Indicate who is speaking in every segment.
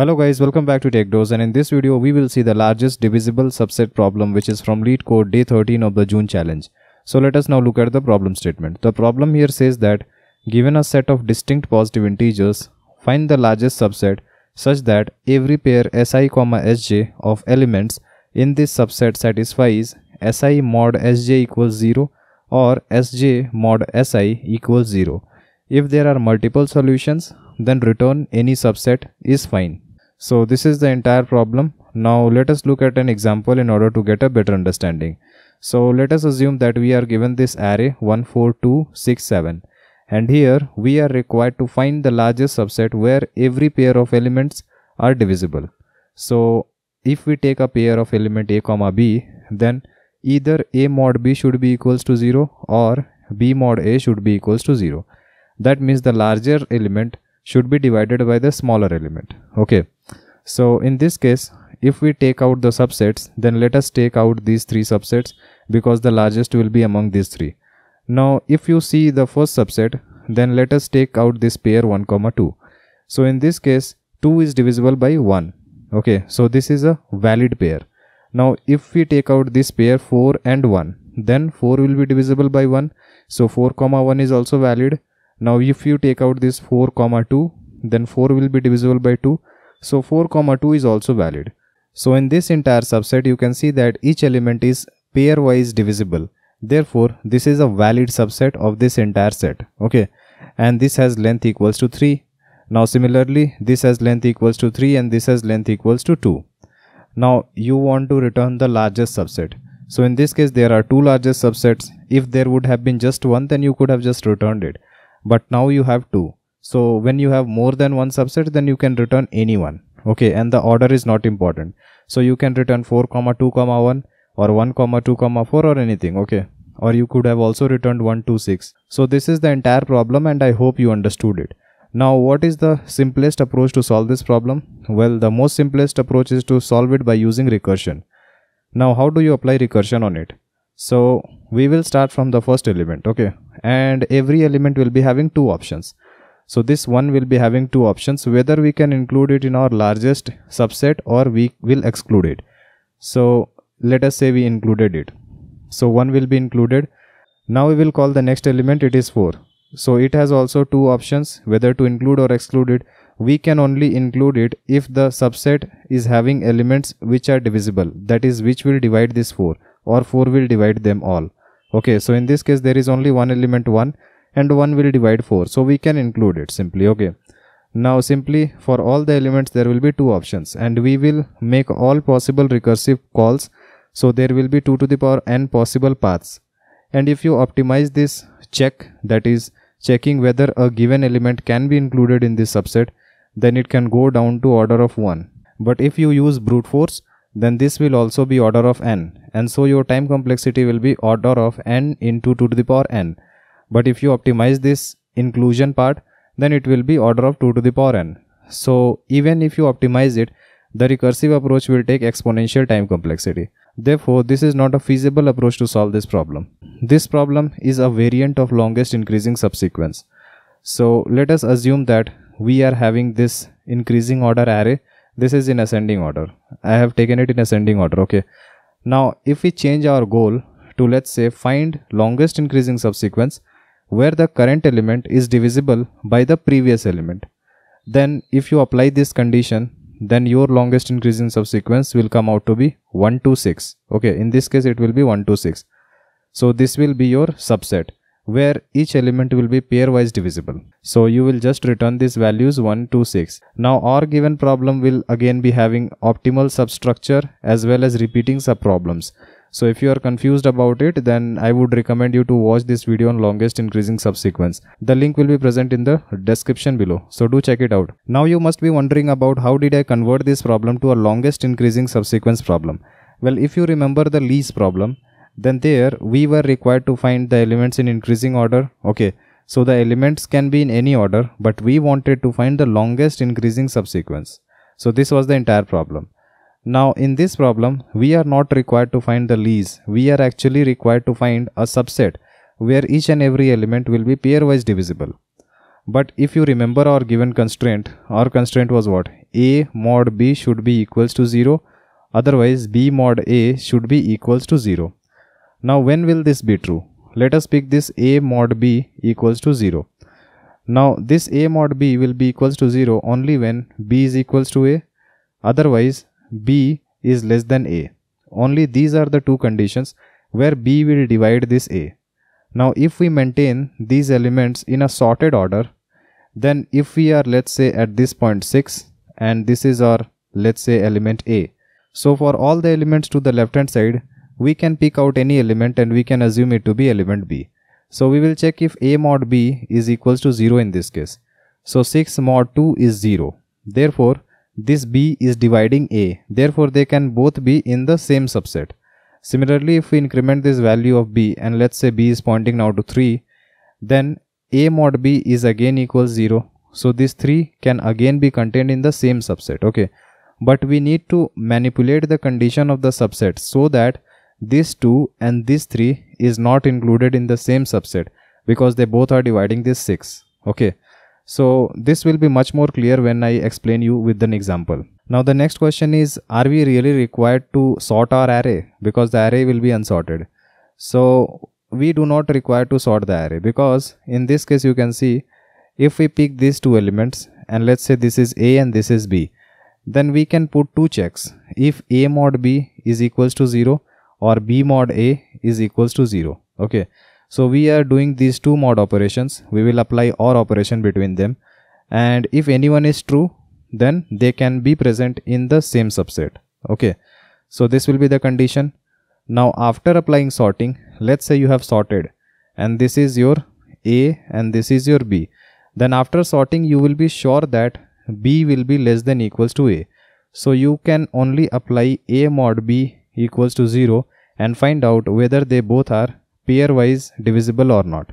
Speaker 1: Hello guys, welcome back to TechDose and in this video we will see the largest divisible subset problem which is from lead code day 13 of the June challenge. So let us now look at the problem statement. The problem here says that given a set of distinct positive integers, find the largest subset such that every pair si, sj of elements in this subset satisfies si mod sj equals 0 or sj mod si equals 0. If there are multiple solutions, then return any subset is fine. So this is the entire problem. Now let us look at an example in order to get a better understanding. So let us assume that we are given this array 14267 and here we are required to find the largest subset where every pair of elements are divisible. So if we take a pair of element a comma b then either a mod b should be equals to 0 or b mod a should be equals to 0. That means the larger element should be divided by the smaller element. Okay. So in this case, if we take out the subsets, then let us take out these three subsets because the largest will be among these three. Now, if you see the first subset, then let us take out this pair 1 comma 2. So in this case, 2 is divisible by 1. Okay, so this is a valid pair. Now, if we take out this pair 4 and 1, then 4 will be divisible by 1. So 4 comma 1 is also valid. Now, if you take out this 4 comma 2, then 4 will be divisible by 2. So 4 comma 2 is also valid. So in this entire subset you can see that each element is pairwise divisible. Therefore this is a valid subset of this entire set. Okay. And this has length equals to 3. Now similarly this has length equals to 3 and this has length equals to 2. Now you want to return the largest subset. So in this case there are two largest subsets. If there would have been just one then you could have just returned it. But now you have two so when you have more than one subset then you can return any one okay and the order is not important so you can return 4 comma 2 comma 1 or 1 comma 2 comma 4 or anything okay or you could have also returned 1 2 6 so this is the entire problem and i hope you understood it now what is the simplest approach to solve this problem well the most simplest approach is to solve it by using recursion now how do you apply recursion on it so we will start from the first element okay and every element will be having two options so this one will be having two options whether we can include it in our largest subset or we will exclude it. So let us say we included it. So one will be included. Now we will call the next element it is 4. So it has also two options whether to include or exclude it. We can only include it if the subset is having elements which are divisible that is which will divide this 4 or 4 will divide them all. Okay so in this case there is only one element 1 and 1 will divide 4 so we can include it simply okay now simply for all the elements there will be two options and we will make all possible recursive calls so there will be 2 to the power n possible paths and if you optimize this check that is checking whether a given element can be included in this subset then it can go down to order of 1 but if you use brute force then this will also be order of n and so your time complexity will be order of n into 2 to the power n but if you optimize this inclusion part then it will be order of 2 to the power n so even if you optimize it the recursive approach will take exponential time complexity therefore this is not a feasible approach to solve this problem this problem is a variant of longest increasing subsequence so let us assume that we are having this increasing order array this is in ascending order i have taken it in ascending order okay now if we change our goal to let's say find longest increasing subsequence where the current element is divisible by the previous element. Then if you apply this condition, then your longest increasing subsequence will come out to be 1 2, 6. Okay, in this case it will be 1 2, 6. So this will be your subset where each element will be pairwise divisible. So you will just return these values 1 2, 6. Now our given problem will again be having optimal substructure as well as repeating subproblems. So if you are confused about it, then I would recommend you to watch this video on longest increasing subsequence. The link will be present in the description below. So do check it out. Now you must be wondering about how did I convert this problem to a longest increasing subsequence problem. Well, if you remember the least problem, then there we were required to find the elements in increasing order. Okay. So the elements can be in any order, but we wanted to find the longest increasing subsequence. So this was the entire problem. Now in this problem, we are not required to find the lease. We are actually required to find a subset where each and every element will be pairwise divisible. But if you remember our given constraint, our constraint was what? A mod B should be equals to 0. Otherwise, B mod A should be equals to 0. Now when will this be true? Let us pick this A mod B equals to 0. Now this A mod B will be equals to 0 only when B is equals to A. Otherwise, b is less than a. Only these are the two conditions where b will divide this a. Now if we maintain these elements in a sorted order, then if we are let's say at this point 6 and this is our let's say element a. So for all the elements to the left hand side, we can pick out any element and we can assume it to be element b. So we will check if a mod b is equals to 0 in this case. So 6 mod 2 is 0. Therefore, this B is dividing A. Therefore, they can both be in the same subset. Similarly, if we increment this value of B and let's say B is pointing now to 3, then A mod B is again equals 0. So this 3 can again be contained in the same subset. Okay. But we need to manipulate the condition of the subset so that this 2 and this 3 is not included in the same subset because they both are dividing this 6. Okay. So this will be much more clear when I explain you with an example. Now the next question is, are we really required to sort our array? Because the array will be unsorted. So we do not require to sort the array because in this case you can see if we pick these two elements and let's say this is A and this is B then we can put two checks if A mod B is equals to 0 or B mod A is equals to 0 okay so we are doing these two mod operations. We will apply OR operation between them. And if anyone is true, then they can be present in the same subset. Okay. So this will be the condition. Now after applying sorting, let's say you have sorted and this is your A and this is your B. Then after sorting, you will be sure that B will be less than equals to A. So you can only apply A mod B equals to 0 and find out whether they both are pair wise divisible or not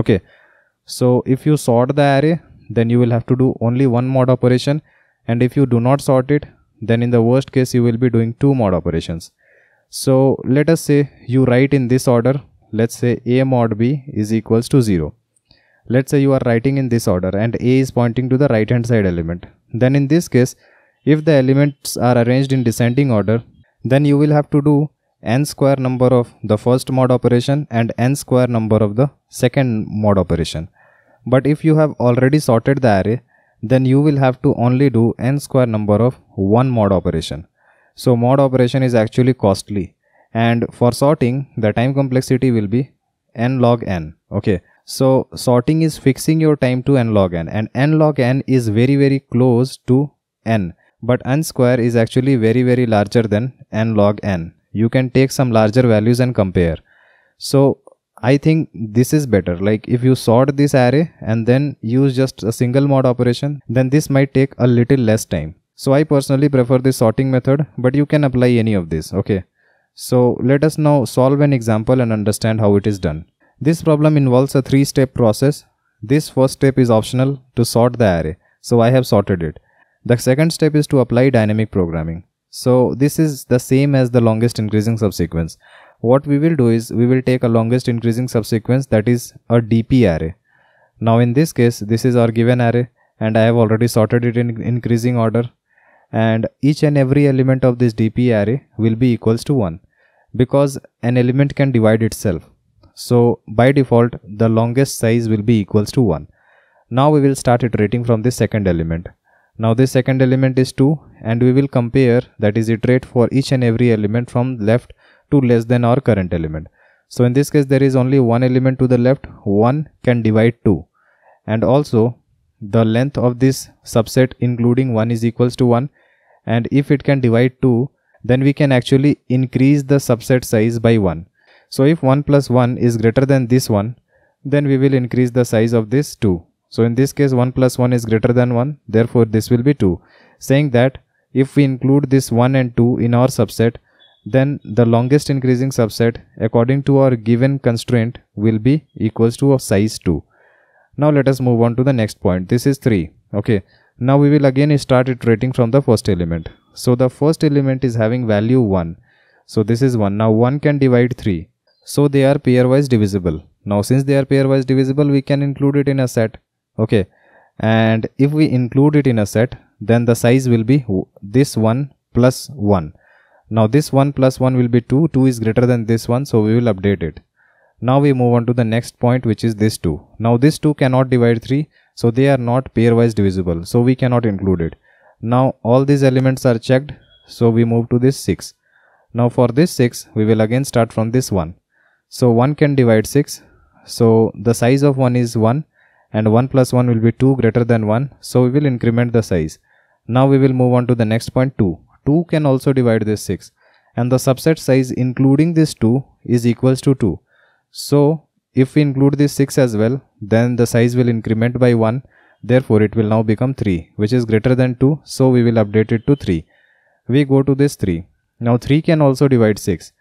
Speaker 1: okay so if you sort the array then you will have to do only one mod operation and if you do not sort it then in the worst case you will be doing two mod operations so let us say you write in this order let's say a mod b is equals to 0 let's say you are writing in this order and a is pointing to the right hand side element then in this case if the elements are arranged in descending order then you will have to do n square number of the first mod operation and n square number of the second mod operation. But if you have already sorted the array, then you will have to only do n square number of one mod operation. So mod operation is actually costly and for sorting the time complexity will be n log n. Okay. So sorting is fixing your time to n log n and n log n is very very close to n but n square is actually very very larger than n log n you can take some larger values and compare so I think this is better like if you sort this array and then use just a single mod operation then this might take a little less time so I personally prefer the sorting method but you can apply any of this okay so let us now solve an example and understand how it is done this problem involves a three step process this first step is optional to sort the array so I have sorted it the second step is to apply dynamic programming so this is the same as the longest increasing subsequence. What we will do is we will take a longest increasing subsequence that is a DP array. Now in this case this is our given array and I have already sorted it in increasing order and each and every element of this DP array will be equals to 1 because an element can divide itself. So by default the longest size will be equals to 1. Now we will start iterating from the second element. Now this second element is 2 and we will compare that is iterate for each and every element from left to less than our current element. So in this case there is only one element to the left, one can divide 2 and also the length of this subset including 1 is equals to 1 and if it can divide 2 then we can actually increase the subset size by 1. So if 1 plus 1 is greater than this one then we will increase the size of this 2 so in this case 1 plus 1 is greater than 1 therefore this will be 2 saying that if we include this 1 and 2 in our subset then the longest increasing subset according to our given constraint will be equals to of size 2. Now let us move on to the next point this is 3 okay now we will again start iterating from the first element. So the first element is having value 1 so this is 1 now 1 can divide 3 so they are pairwise divisible. Now since they are pairwise divisible we can include it in a set okay and if we include it in a set then the size will be this one plus one now this one plus one will be two two is greater than this one so we will update it now we move on to the next point which is this two now this two cannot divide three so they are not pairwise divisible so we cannot include it now all these elements are checked so we move to this 6 now for this 6 we will again start from this 1 so 1 can divide 6 so the size of 1 is 1 and 1 plus 1 will be 2 greater than 1 so we will increment the size now we will move on to the next point 2 2 can also divide this 6 and the subset size including this 2 is equals to 2 so if we include this 6 as well then the size will increment by 1 therefore it will now become 3 which is greater than 2 so we will update it to 3 we go to this 3 now 3 can also divide 6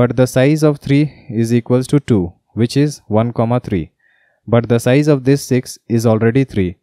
Speaker 1: but the size of 3 is equals to 2 which is 1 comma 3 but the size of this 6 is already 3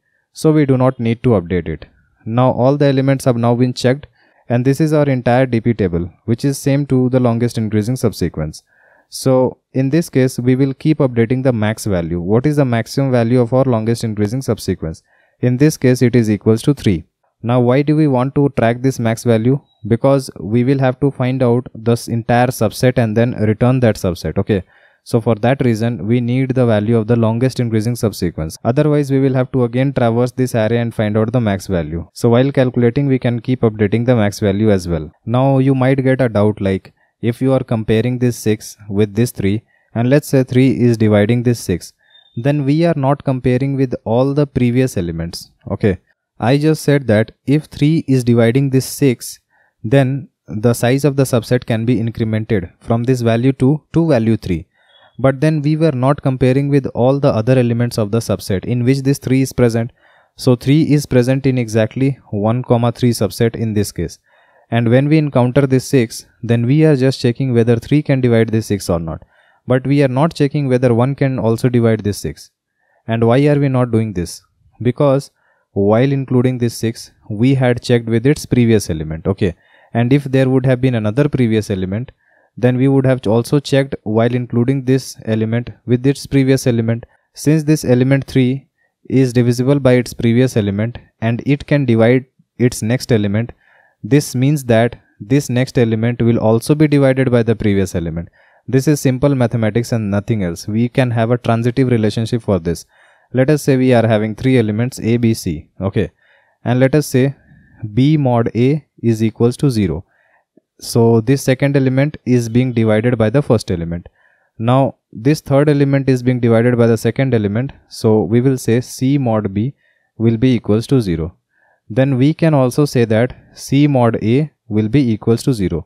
Speaker 1: so we do not need to update it. Now all the elements have now been checked and this is our entire DP table which is same to the longest increasing subsequence. So in this case we will keep updating the max value. What is the maximum value of our longest increasing subsequence? In this case it is equals to 3. Now why do we want to track this max value? Because we will have to find out this entire subset and then return that subset. Okay. So for that reason, we need the value of the longest increasing subsequence. Otherwise, we will have to again traverse this array and find out the max value. So while calculating, we can keep updating the max value as well. Now you might get a doubt like, if you are comparing this 6 with this 3, and let's say 3 is dividing this 6, then we are not comparing with all the previous elements. Okay. I just said that if 3 is dividing this 6, then the size of the subset can be incremented from this value 2 to value 3 but then we were not comparing with all the other elements of the subset in which this 3 is present. So 3 is present in exactly 1, comma 3 subset in this case. And when we encounter this 6, then we are just checking whether 3 can divide this 6 or not. But we are not checking whether 1 can also divide this 6. And why are we not doing this? Because while including this 6, we had checked with its previous element, okay. And if there would have been another previous element, then we would have also checked while including this element with its previous element. Since this element 3 is divisible by its previous element and it can divide its next element, this means that this next element will also be divided by the previous element. This is simple mathematics and nothing else. We can have a transitive relationship for this. Let us say we are having three elements A, B, C. Okay. And let us say B mod A is equals to 0 so this second element is being divided by the first element now this third element is being divided by the second element so we will say c mod b will be equals to 0 then we can also say that c mod a will be equals to 0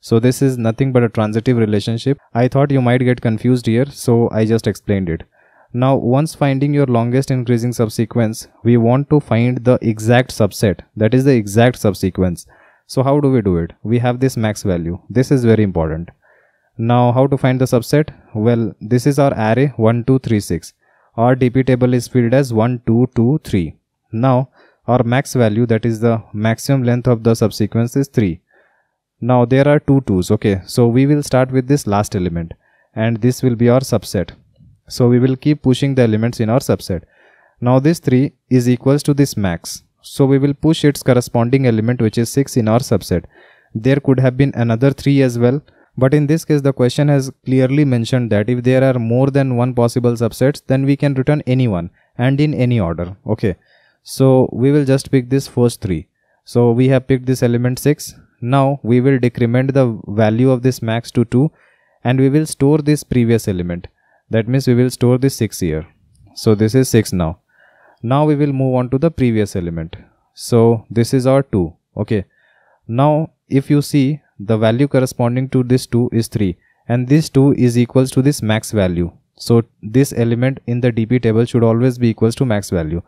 Speaker 1: so this is nothing but a transitive relationship i thought you might get confused here so i just explained it now once finding your longest increasing subsequence we want to find the exact subset that is the exact subsequence so how do we do it? We have this max value. This is very important. Now how to find the subset? Well, this is our array 1, 2, 3, 6. Our DP table is filled as 1, 2, 2, 3. Now our max value that is the maximum length of the subsequence is 3. Now there are two twos. Okay, so we will start with this last element and this will be our subset. So we will keep pushing the elements in our subset. Now this 3 is equals to this max. So we will push its corresponding element which is 6 in our subset. There could have been another 3 as well. But in this case the question has clearly mentioned that if there are more than one possible subsets then we can return any one and in any order. Okay. So we will just pick this first 3. So we have picked this element 6. Now we will decrement the value of this max to 2 and we will store this previous element. That means we will store this 6 here. So this is 6 now now we will move on to the previous element so this is our 2 okay now if you see the value corresponding to this 2 is 3 and this 2 is equals to this max value so this element in the dp table should always be equals to max value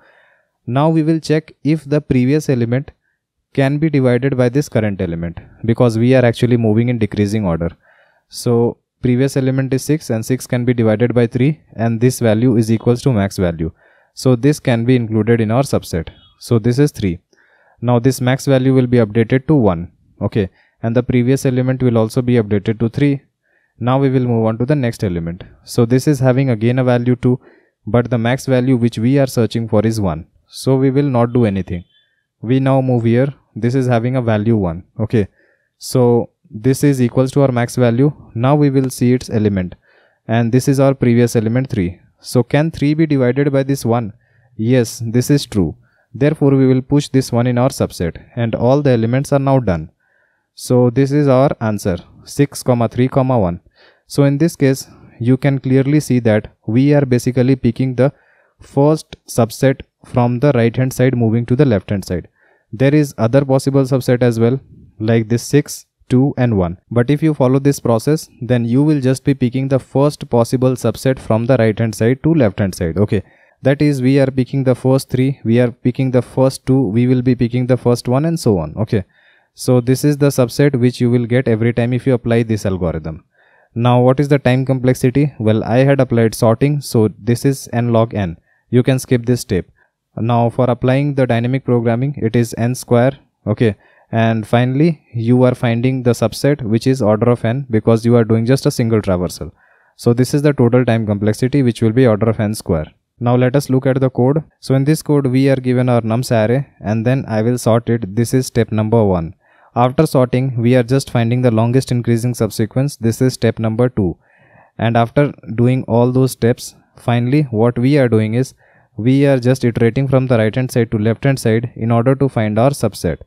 Speaker 1: now we will check if the previous element can be divided by this current element because we are actually moving in decreasing order so previous element is 6 and 6 can be divided by 3 and this value is equals to max value so this can be included in our subset. So this is 3. Now this max value will be updated to 1. Okay. And the previous element will also be updated to 3. Now we will move on to the next element. So this is having again a value 2 but the max value which we are searching for is 1. So we will not do anything. We now move here. This is having a value 1. Okay. So this is equals to our max value. Now we will see its element and this is our previous element 3. So can 3 be divided by this 1? Yes, this is true. Therefore, we will push this one in our subset and all the elements are now done. So this is our answer 6, comma 3, comma 1. So in this case, you can clearly see that we are basically picking the first subset from the right hand side moving to the left hand side. There is other possible subset as well like this 6 2 and 1. But if you follow this process then you will just be picking the first possible subset from the right hand side to left hand side. Okay. That is we are picking the first 3, we are picking the first 2, we will be picking the first 1 and so on. Okay. So this is the subset which you will get every time if you apply this algorithm. Now what is the time complexity? Well I had applied sorting so this is n log n. You can skip this step. Now for applying the dynamic programming it is n square okay and finally you are finding the subset which is order of n because you are doing just a single traversal. So this is the total time complexity which will be order of n square. Now let us look at the code. So in this code we are given our nums array and then I will sort it. This is step number 1. After sorting we are just finding the longest increasing subsequence. This is step number 2. And after doing all those steps finally what we are doing is we are just iterating from the right hand side to left hand side in order to find our subset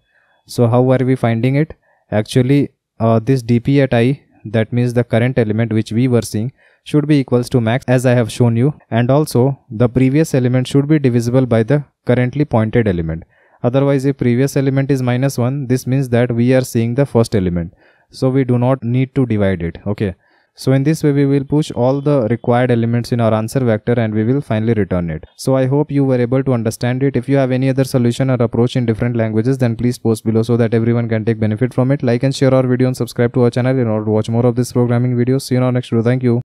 Speaker 1: so how are we finding it actually uh, this dp at i that means the current element which we were seeing should be equals to max as I have shown you and also the previous element should be divisible by the currently pointed element. Otherwise if previous element is minus 1 this means that we are seeing the first element. So we do not need to divide it okay. So in this way we will push all the required elements in our answer vector and we will finally return it. So I hope you were able to understand it. If you have any other solution or approach in different languages then please post below so that everyone can take benefit from it. Like and share our video and subscribe to our channel in order to watch more of this programming video. See you in our next video. Thank you.